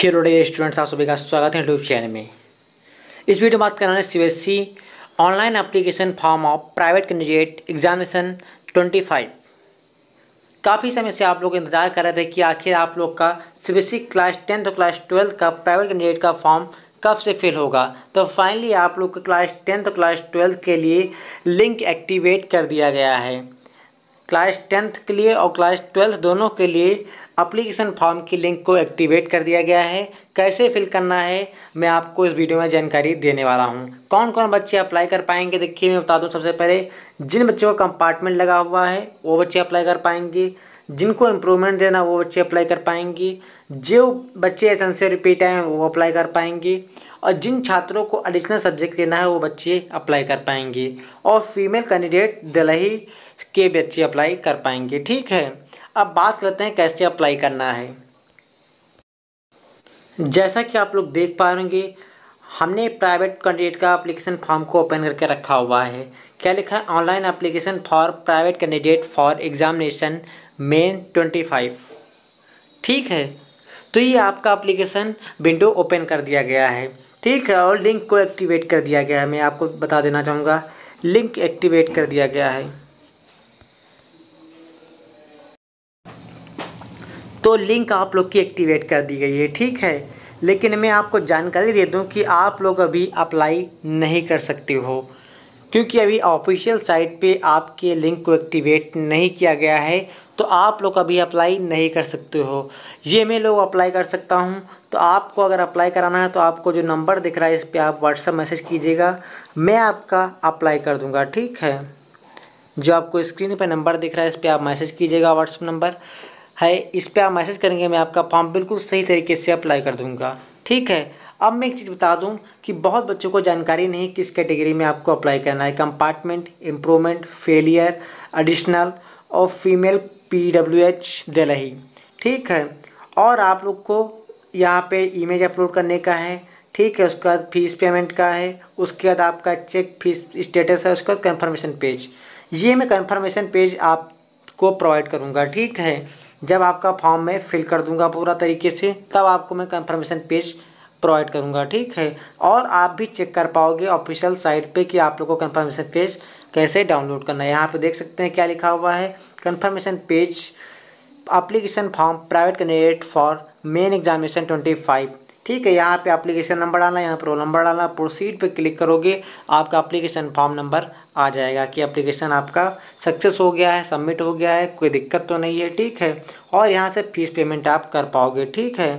hello day students आप सभी का स्वागत है यूट्यूब चैनल में इस वीडियो में बात करना C C online application form of private candidate examination 25 काफ़ी समय से आप लोग इंतजार कर रहे थे कि आखिर आप लोग का सी सी क्लास टेंथ और क्लास ट्वेल्थ का प्राइवेट कैंडिडेट का फॉर्म कब से फिल होगा तो फाइनली आप लोग का क्लास टेंथ और क्लास ट्वेल्थ के लिए लिंक एक्टिवेट कर दिया गया है क्लास टेंथ के लिए और क्लास ट्वेल्थ दोनों के लिए अप्लीकेशन फॉर्म की लिंक को एक्टिवेट कर दिया गया है कैसे फिल करना है मैं आपको इस वीडियो में जानकारी देने वाला हूँ कौन कौन बच्चे अप्लाई कर पाएंगे देखिए मैं बता दूँ सबसे पहले जिन बच्चों का कंपार्टमेंट लगा हुआ है वो बच्चे अप्लाई कर पाएंगे जिनको इम्प्रूवमेंट देना वो बच्चे अप्लाई कर पाएंगे जो बच्चे एस से रिपीट आए वो अप्लाई कर पाएंगे और जिन छात्रों को एडिशनल सब्जेक्ट देना है वो बच्चे अप्लाई कर पाएंगे और फीमेल कैंडिडेट दिल्ली के बच्चे अप्लाई कर पाएंगे ठीक है अब बात करते हैं कैसे अप्लाई करना है जैसा कि आप लोग देख पाएंगे हमने प्राइवेट कैंडिडेट का एप्लीकेशन फॉर्म को ओपन करके रखा हुआ है क्या लिखा है online application for private candidate for examination main twenty five ठीक है तो ये आपका एप्लीकेशन विंडो ओपन कर दिया गया है ठीक है और लिंक को एक्टिवेट कर दिया गया है मैं आपको बता देना चाहूँगा लिंक एक्टिवेट कर दिया गया है तो लिंक आप लोग की एक्टिवेट कर दी गई है ठीक है लेकिन मैं आपको जानकारी दे दूं कि आप लोग अभी अप्लाई नहीं कर सकते हो क्योंकि अभी ऑफिशियल साइट पे आपके लिंक को एक्टिवेट नहीं किया गया है तो आप लोग अभी अप्लाई नहीं कर सकते हो ये मैं लोग अप्लाई कर सकता हूँ तो आपको अगर अप्लाई कराना है तो आपको जो नंबर दिख रहा है इस पर आप व्हाट्सअप मैसेज कीजिएगा मैं आपका अप्लाई कर दूँगा ठीक है जो आपको स्क्रीन पर नंबर दिख रहा है इस पर आप मैसेज कीजिएगा व्हाट्सअप नंबर है इस पर आप मैसेज करेंगे मैं आपका फॉर्म बिल्कुल सही तरीके से अप्लाई कर दूँगा ठीक है अब मैं एक चीज़ बता दूं कि बहुत बच्चों को जानकारी नहीं किस कैटेगरी में आपको अप्लाई करना है कंपार्टमेंट इम्प्रूवमेंट फेलियर एडिशनल और female P W H Delhi ठीक है और आप लोग को यहाँ पे इमेज अपलोड करने का है ठीक है उसके बाद फीस पेमेंट का है उसके बाद आपका चेक फीस स्टेटस है उसके बाद कन्फर्मेशन पेज ये मैं कन्फर्मेशन पेज आपको प्रोवाइड करूँगा ठीक है जब आपका फॉर्म मैं फिल कर दूँगा पूरा तरीके से तब आपको मैं कन्फर्मेशन पेज प्रोवाइड करूँगा ठीक है और आप भी चेक कर पाओगे ऑफिशियल साइट पे कि आप लोगों को कन्फर्मेशन पेज कैसे डाउनलोड करना है यहाँ पे देख सकते हैं क्या लिखा हुआ है confirmation page application form private candidate for main examination twenty five ठीक है यहाँ पे एप्लीकेशन नंबर डालना यहाँ पर रोल नंबर डालना प्रोसीड पे क्लिक करोगे आपका एप्लीकेशन फॉर्म नंबर आ जाएगा कि एप्लीकेशन आपका सक्सेस हो गया है सबमिट हो गया है कोई दिक्कत तो नहीं है ठीक है और यहाँ से फीस पेमेंट आप कर पाओगे ठीक है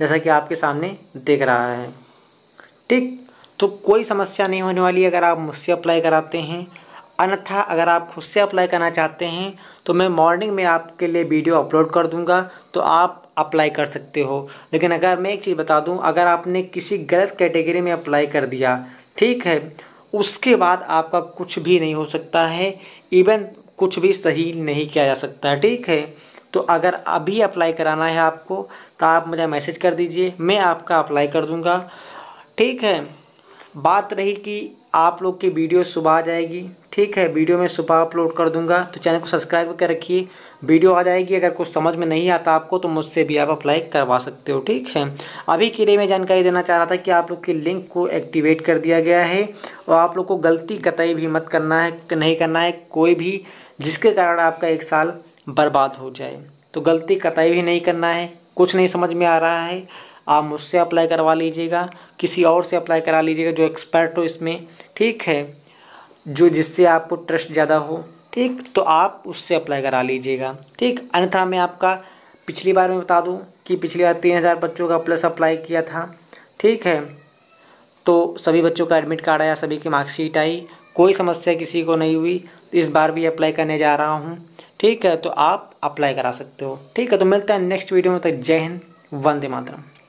जैसा कि आपके सामने दिख रहा है ठीक तो कोई समस्या नहीं होने वाली अगर आप मुझसे अप्लाई कराते हैं अन्यथा अगर आप खुद से अप्लाई करना चाहते हैं तो मैं मॉर्निंग में आपके लिए वीडियो अपलोड कर दूंगा तो आप अप्लाई कर सकते हो लेकिन अगर मैं एक चीज़ बता दूं अगर आपने किसी गलत कैटेगरी में अप्लाई कर दिया ठीक है उसके बाद आपका कुछ भी नहीं हो सकता है इवन कुछ भी सही नहीं किया जा सकता है ठीक है तो अगर अभी अप्लाई कराना है आपको तो आप मुझे मैसेज कर दीजिए मैं आपका अप्लाई कर दूँगा ठीक है बात रही कि आप लोग की वीडियो सुबह आ जाएगी ठीक है वीडियो मैं सुबह अपलोड कर दूंगा तो चैनल को सब्सक्राइब करके रखिए वीडियो आ जाएगी अगर कुछ समझ में नहीं आता आपको तो मुझसे भी आप अप्लाई करवा सकते हो ठीक है अभी के लिए मैं जानकारी देना चाह रहा था कि आप लोग के लिंक को एक्टिवेट कर दिया गया है और आप लोग को गलती कतई भी मत करना है नहीं करना है कोई भी जिसके कारण आपका एक साल बर्बाद हो जाए तो गलती कतई भी नहीं करना है कुछ नहीं समझ में आ रहा है आप मुझसे अप्लाई करवा लीजिएगा किसी और से अप्लाई करा लीजिएगा जो एक्सपर्ट हो इसमें ठीक है जो जिससे आपको ट्रस्ट ज़्यादा हो ठीक तो आप उससे अप्लाई करा लीजिएगा ठीक अन्यथा मैं आपका पिछली बार में बता दूं कि पिछली बार तीन हज़ार बच्चों का प्लस अप्लाई किया था ठीक है तो सभी बच्चों का एडमिट कार्ड आया सभी की मार्कशीट आई कोई समस्या किसी को नहीं हुई इस बार भी अप्लाई करने जा रहा हूँ ठीक है तो आप अप्लाई करा सकते हो ठीक है तो मिलता है नेक्स्ट वीडियो में तक जय हिंद वंदे मातरम